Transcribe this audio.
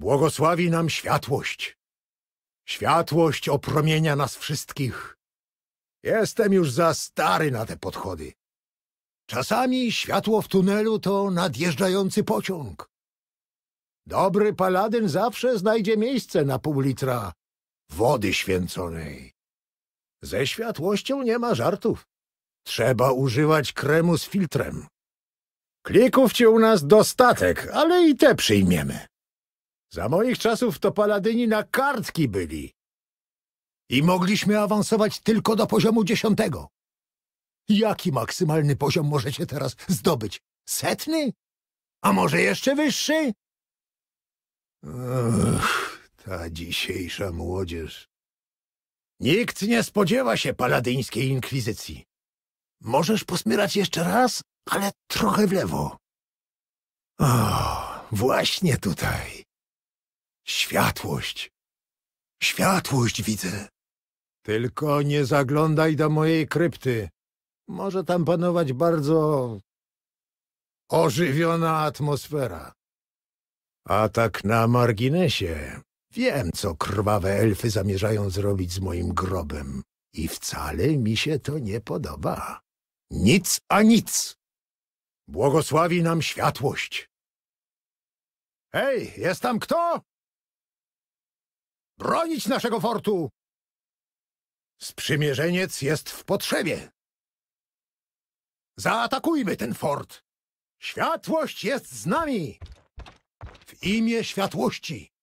Błogosławi nam światłość. Światłość opromienia nas wszystkich. Jestem już za stary na te podchody. Czasami światło w tunelu to nadjeżdżający pociąg. Dobry paladyn zawsze znajdzie miejsce na pół litra wody święconej. Ze światłością nie ma żartów. Trzeba używać kremu z filtrem. Klików ci u nas dostatek, ale i te przyjmiemy. Za moich czasów to paladyni na kartki byli. I mogliśmy awansować tylko do poziomu dziesiątego. Jaki maksymalny poziom możecie teraz zdobyć? Setny? A może jeszcze wyższy? Ach, ta dzisiejsza młodzież. Nikt nie spodziewa się paladyńskiej inkwizycji. Możesz posmyrać jeszcze raz, ale trochę w lewo. O, właśnie tutaj. Światłość. Światłość widzę. Tylko nie zaglądaj do mojej krypty. Może tam panować bardzo... ożywiona atmosfera. A tak na marginesie. Wiem, co krwawe elfy zamierzają zrobić z moim grobem. I wcale mi się to nie podoba. Nic a nic. Błogosławi nam światłość. Hej, jest tam kto? bronić naszego fortu! Sprzymierzeniec jest w potrzebie. Zaatakujmy ten fort! Światłość jest z nami! W imię światłości!